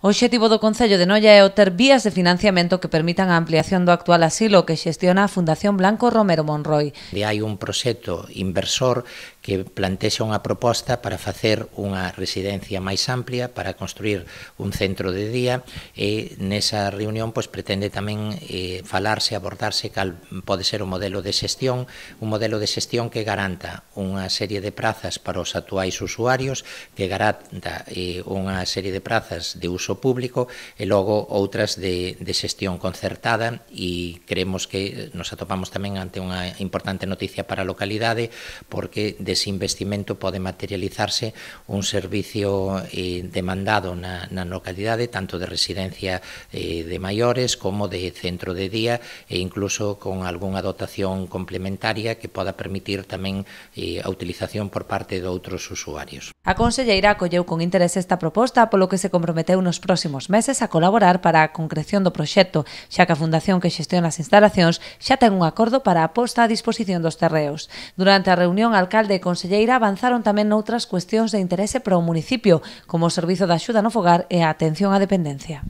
O obxectivo do Concello de Noia é obter vías de financiamento que permitan a ampliación do actual asilo que xestiona a Fundación Blanco Romero Monroy. E hai un proxecto inversor que plantexa unha proposta para facer unha residencia máis amplia, para construir un centro de día e nesa reunión pois, pretende tamén eh, falarse, abordarse cal pode ser o modelo de xestión, un modelo de xestión que garanta unha serie de prazas para os actuais usuarios, que garanta eh, unha serie de prazas de uso uso público e logo outras de, de xestión concertada e creemos que nos atopamos tamén ante unha importante noticia para a localidade porque dese investimento pode materializarse un servicio eh, demandado na, na localidade tanto de residencia eh, de maiores como de centro de día e incluso con algunha dotación complementaria que poda permitir tamén eh, a utilización por parte de outros usuarios. A conselleira acolleu con interese esta proposta polo que se comprometeu nos próximos meses a colaborar para a concreción do proxecto, xa que a fundación que xestiona as instalacións xa ten un acordo para a posta a disposición dos terreos. Durante a reunión, alcalde e conselleira avanzaron tamén noutras cuestións de interese para o municipio, como o servizo de axuda no fogar e a atención á dependencia.